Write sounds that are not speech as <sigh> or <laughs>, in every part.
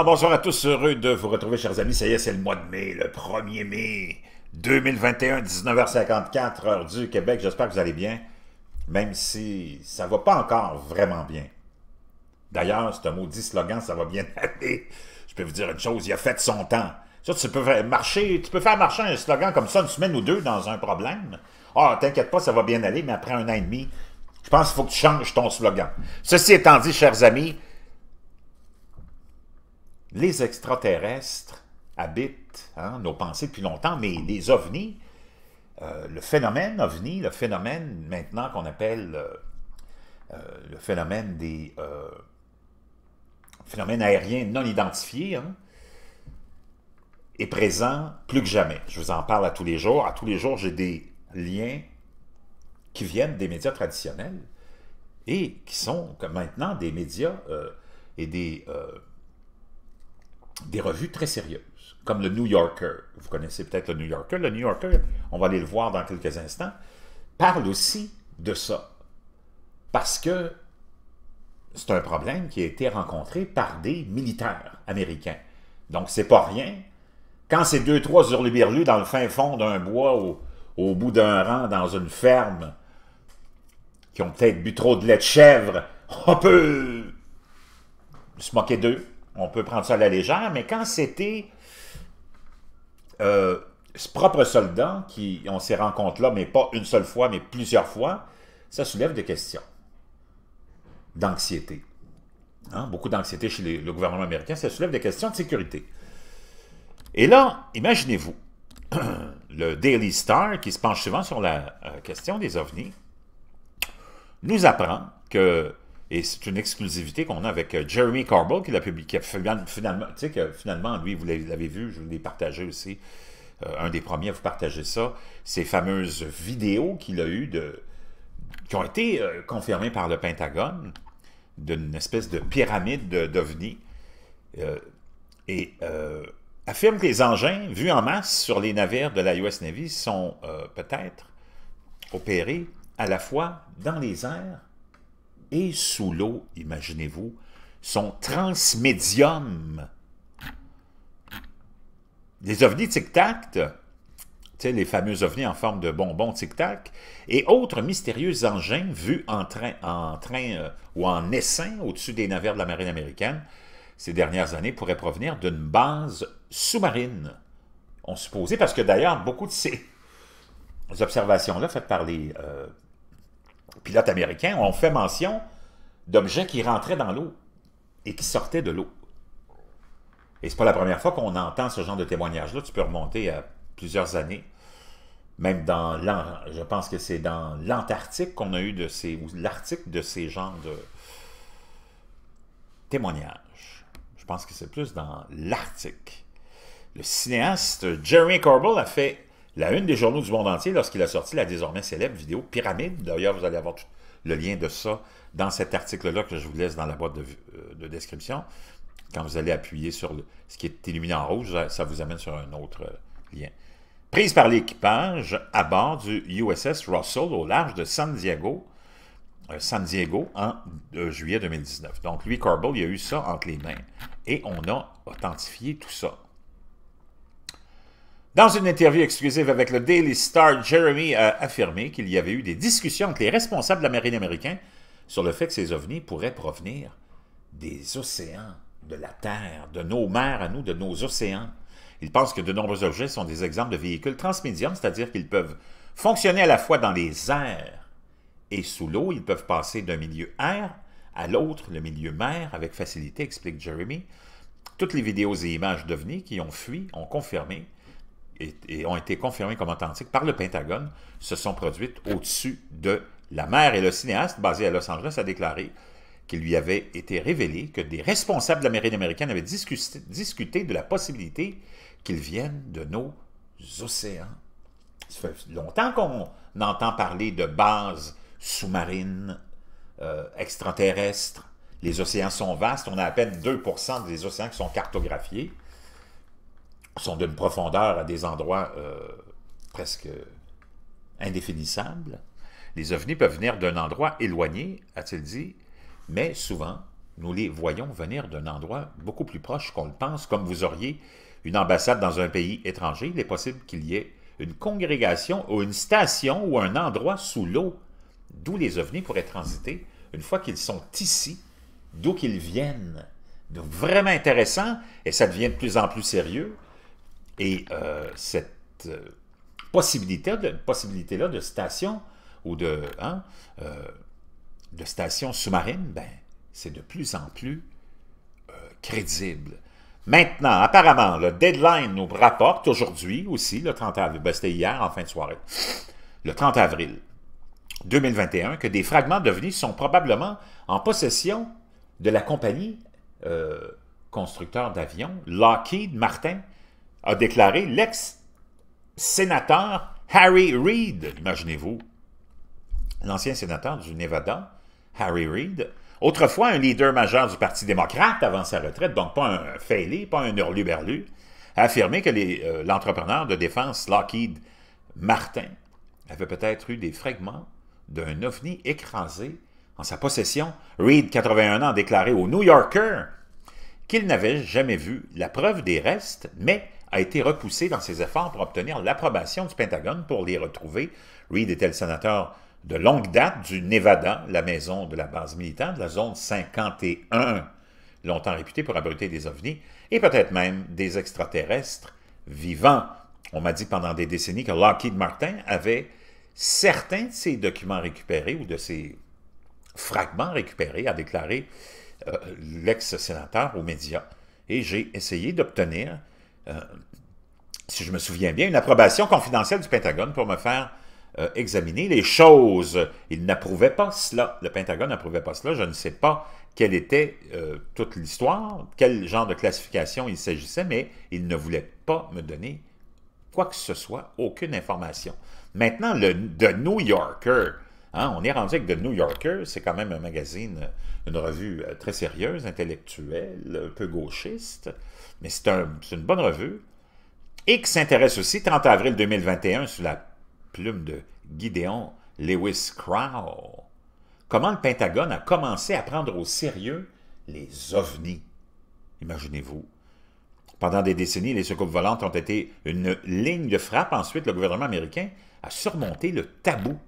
Ah, bonjour à tous, heureux de vous retrouver, chers amis. Ça y est, c'est le mois de mai, le 1er mai 2021, 19h54, heure du Québec. J'espère que vous allez bien, même si ça va pas encore vraiment bien. D'ailleurs, c'est un maudit slogan, ça va bien <laughs> aller. Je peux vous dire une chose, il a fait son temps. Ça, tu peux faire marcher, tu peux faire marcher un slogan comme ça une semaine ou deux dans un problème. Ah, t'inquiète pas, ça va bien aller, mais après un an et demi, je pense qu'il faut que tu changes ton slogan. Ceci étant dit, chers amis, les extraterrestres habitent hein, nos pensées depuis longtemps, mais les ovnis, euh, le phénomène ovni, le phénomène maintenant qu'on appelle euh, euh, le phénomène des phénomènes aériens non identifiés, hein, est présent plus que jamais. Je vous en parle à tous les jours. À tous les jours, j'ai des liens qui viennent des médias traditionnels et qui sont maintenant des médias et des des revues très sérieuses, comme le New Yorker. Vous connaissez peut-être le New Yorker. Le New Yorker, on va aller le voir dans quelques instants, parle aussi de ça. Parce que c'est un problème qui a été rencontré par des militaires américains. Donc, c'est pas rien. Quand ces deux, trois hurluberlus dans le fin fond d'un bois au, au bout d'un rang dans une ferme qui ont peut-être bu trop de lait de chèvre, on peut se moquer d'eux on peut prendre ça à la légère, mais quand c'était euh, ce propre soldat, qui, on s'est rencontré là, mais pas une seule fois, mais plusieurs fois, ça soulève des questions d'anxiété. Hein, beaucoup d'anxiété chez le gouvernement américain, ça soulève des questions de sécurité. Et là, imaginez-vous, <clears throat> le Daily Star, qui se penche souvent sur la euh, question des ovnis, nous apprend que et c'est une exclusivité qu'on a avec euh, Jeremy Corbell qui l'a publié, finalement, finalement, lui, vous l'avez vu, je vous l'ai partagé aussi, euh, un des premiers à vous partager ça, ces fameuses vidéos qu'il a eues de, qui ont été euh, confirmées par le Pentagone, d'une espèce de pyramide d'OVNI et affirme que les engins vus en masse sur les navires de la US Navy sont peut-être opérés à la fois dans les airs et sous l'eau, imaginez-vous, sont transmédiums. des ovnis tic-tac, les fameux ovnis en forme de bonbons tic-tac, et autres mystérieux engins vus en train, en train euh, ou en essaim au-dessus des navires de la marine américaine, ces dernières années pourraient provenir d'une base sous-marine. On supposait, parce que d'ailleurs, beaucoup de ces observations-là faites par les euh, pilotes américains ont fait mention d'objets qui rentraient dans l'eau et qui sortaient de l'eau. Et c'est pas la première fois qu'on entend ce genre de témoignage-là. Tu peux remonter à plusieurs années. Même dans l'Antarctique, je pense que c'est dans l'Antarctique qu'on a eu de ces, ou l'Arctique de ces genres de témoignages. Je pense que c'est plus dans l'Arctique. Le cinéaste Jeremy Corbell a fait la une des journaux du monde entier lorsqu'il a sorti la désormais célèbre vidéo Pyramide. D'ailleurs, vous allez avoir le lien de ça dans cet article-là que je vous laisse dans la boîte de, euh, description. Quand vous allez appuyer sur ce qui est illuminé en rouge, ça vous amène sur un autre euh, lien. Prise par l'équipage à bord du USS Russell au large de San Diego, euh, San Diego en juillet 2019. Donc, lui, Corbel, il a eu ça entre les mains. Et on a authentifié tout ça. Dans une interview exclusive avec le Daily Star, Jeremy a affirmé qu'il y avait eu des discussions avec les responsables de la marine américaine sur le fait que ces ovnis pourraient provenir des océans, de la Terre, de nos mers à nous, de nos océans. Il pense que de nombreux objets sont des exemples de véhicules transmédiums, c'est-à-dire qu'ils peuvent fonctionner à la fois dans les airs et sous l'eau. Ils peuvent passer d'un milieu air à l'autre, le milieu mer, avec facilité, explique Jeremy. Toutes les vidéos et images d'ovnis qui ont fui ont confirmé et, ont été confirmés comme authentiques par le Pentagone se sont produites au-dessus de la mer. Et le cinéaste, basé à Los Angeles, a déclaré qu'il lui avait été révélé que des responsables de la marine américaine avaient discuté, de la possibilité qu'ils viennent de nos océans. Ça fait longtemps qu'on entend parler de bases sous-marines, euh, extraterrestres. Les océans sont vastes. On a à peine 2 des océans qui sont cartographiés sont d'une profondeur à des endroits euh, presque indéfinissables. Les ovnis peuvent venir d'un endroit éloigné, a-t-il dit, mais souvent, nous les voyons venir d'un endroit beaucoup plus proche qu'on le pense, comme vous auriez une ambassade dans un pays étranger, il est possible qu'il y ait une congrégation ou une station ou un endroit sous l'eau d'où les ovnis pourraient transiter une fois qu'ils sont ici, d'où qu'ils viennent. Donc vraiment intéressant et ça devient de plus en plus sérieux. Et euh, cette euh, possibilité-là de station ou hein, euh, de, station sous-marine, ben, c'est de plus en plus crédible. Maintenant, apparemment, le deadline nous rapporte aujourd'hui aussi, le 30 avril, ben, c'était hier en fin de soirée, le 30 avril 2021, que des fragments de devenus sont probablement en possession de la compagnie constructeur d'avions Lockheed Martin, a déclaré l'ex-sénateur Harry Reid, imaginez-vous, l'ancien sénateur du Nevada, Harry Reid, autrefois un leader majeur du Parti démocrate avant sa retraite, donc pas un failli, pas un hurlu-berlu, a affirmé que euh, l'entrepreneur de défense Lockheed Martin avait peut-être eu des fragments d'un ovni écrasé en sa possession. Reid, 81 ans, a déclaré au New Yorker qu'il n'avait jamais vu la preuve des restes, mais a été repoussé dans ses efforts pour obtenir l'approbation du Pentagone pour les retrouver. Reed était le sénateur de longue date du Nevada, la maison de la base militaire de la zone 51, longtemps réputée pour abriter des ovnis et peut-être même des extraterrestres vivants. On m'a dit pendant des décennies que Lockheed Martin avait certains de ses documents récupérés ou de ses fragments récupérés, a déclaré euh, l'ex-sénateur aux médias. Et j'ai essayé d'obtenir euh, si je me souviens bien, une approbation confidentielle du Pentagone pour me faire euh, examiner les choses. Il n'approuvait pas cela. Le Pentagone n'approuvait pas cela. Je ne sais pas quelle était euh, toute l'histoire, quel genre de classification il s'agissait, mais il ne voulait pas me donner quoi que ce soit, aucune information. Maintenant, le The New Yorker, hein, on est rendu avec The New Yorker, c'est quand même un magazine une revue euh, très sérieuse, intellectuelle, un peu gauchiste, mais c'est une bonne revue, et qui s'intéresse aussi, 30 avril 2021, sous la plume de Gideon Lewis Crow, comment le Pentagone a commencé à prendre au sérieux les ovnis. Imaginez-vous. Pendant des décennies, les soucoupes volantes ont été une ligne de frappe. Ensuite, le gouvernement américain a surmonté le tabou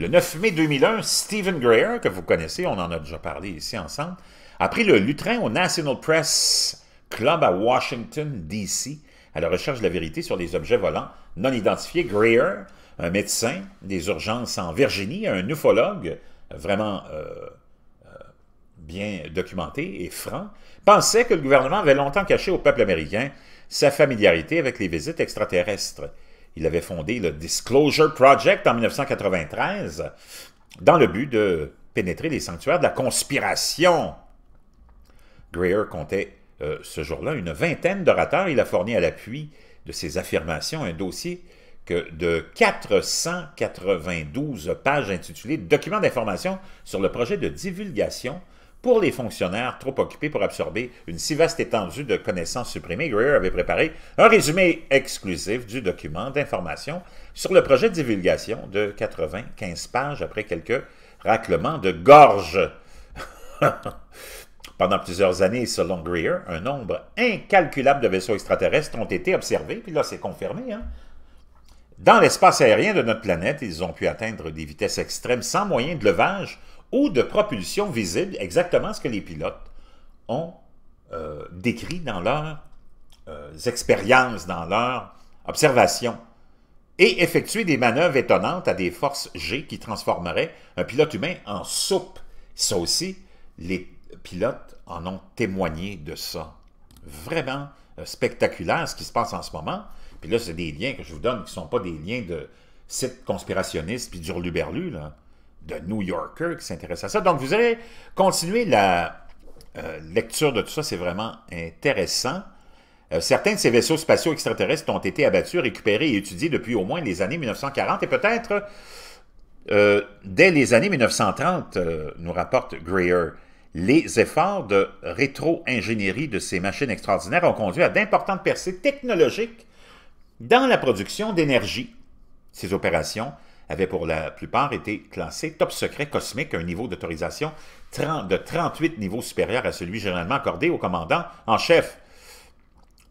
le 9 mai 2001, Stephen Greer, que vous connaissez, on en a déjà parlé ici ensemble, a pris le lutrin au National Press Club à Washington, D.C., à la recherche de la vérité sur les objets volants non identifiés. Greer, un médecin des urgences en Virginie, un ufologue vraiment euh, euh, bien documenté et franc, pensait que le gouvernement avait longtemps caché au peuple américain sa familiarité avec les visites extraterrestres. Il avait fondé le Disclosure Project en 1993 dans le but de pénétrer les sanctuaires de la conspiration. Greer comptait euh, ce jour-là une vingtaine d'orateurs. Il a fourni à l'appui de ses affirmations un dossier de 492 pages intitulé Documents d'information sur le projet de divulgation pour les fonctionnaires trop occupés pour absorber une si vaste étendue de connaissances supprimées, Greer avait préparé un résumé exclusif du document d'information sur le projet de divulgation de 95 pages après quelques raclements de gorge. <laughs> Pendant plusieurs années, selon Greer, un nombre incalculable de vaisseaux extraterrestres ont été observés, puis là c'est confirmé, hein. Dans l'espace aérien de notre planète, ils ont pu atteindre des vitesses extrêmes sans moyen de levage ou de propulsion visible, exactement ce que les pilotes ont euh, décrit dans leurs euh, expériences, dans leurs observations, et effectuer des manœuvres étonnantes à des forces G qui transformeraient un pilote humain en soupe. Ça aussi, les pilotes en ont témoigné de ça. Vraiment euh, spectaculaire ce qui se passe en ce moment. Puis là, c'est des liens que je vous donne qui ne sont pas des liens de sites conspirationnistes puis d'Urluberlu, là de New Yorker qui s'intéresse à ça. Donc, vous allez continuer la euh, lecture de tout ça, c'est vraiment intéressant. Euh, certains de ces vaisseaux spatiaux extraterrestres ont été abattus, récupérés et étudiés depuis au moins les années 1940 et peut-être euh, dès les années 1930, nous rapporte Greer. Les efforts de rétro-ingénierie de ces machines extraordinaires ont conduit à d'importantes percées technologiques dans la production d'énergie. Ces opérations avait pour la plupart été classé top secret cosmique, à un niveau d'autorisation de 38 niveaux supérieur à celui généralement accordé au commandant en chef.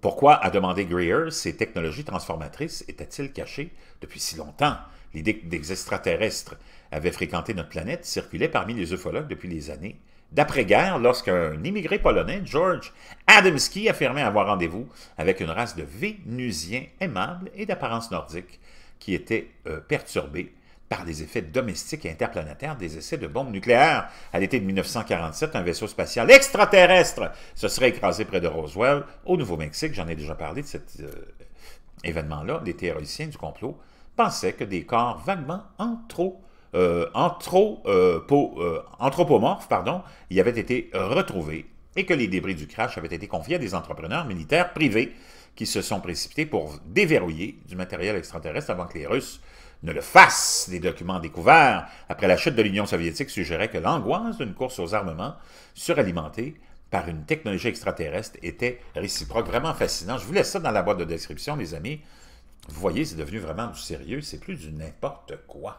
Pourquoi, a demandé Greer, ces technologies transformatrices étaient elles cachées depuis si longtemps L'idée que des extraterrestres avaient fréquenté notre planète circulait parmi les ufologues depuis les années d'après-guerre lorsqu'un immigré polonais, George Adamski, affirmait avoir rendez-vous avec une race de Vénusiens aimables et d'apparence nordique qui était euh, perturbés par des effets domestiques et interplanétaires des essais de bombes nucléaires. À l'été de 1947, un vaisseau spatial extraterrestre se serait écrasé près de Roswell, au Nouveau-Mexique. J'en ai déjà parlé de cet euh, événement-là. Les théoriciens du complot pensaient que des corps vaguement euh, anthropomorphes pardon, y avaient été retrouvés et que les débris du crash avaient été confiés à des entrepreneurs militaires privés qui se sont précipités pour déverrouiller du matériel extraterrestre avant que les Russes ne le fassent. Les documents découverts après la chute de l'Union soviétique suggéraient que l'angoisse d'une course aux armements suralimentée par une technologie extraterrestre était réciproque. Vraiment fascinant. Je vous laisse ça dans la boîte de description, les amis. Vous voyez, c'est devenu vraiment sérieux. C'est plus du n'importe quoi.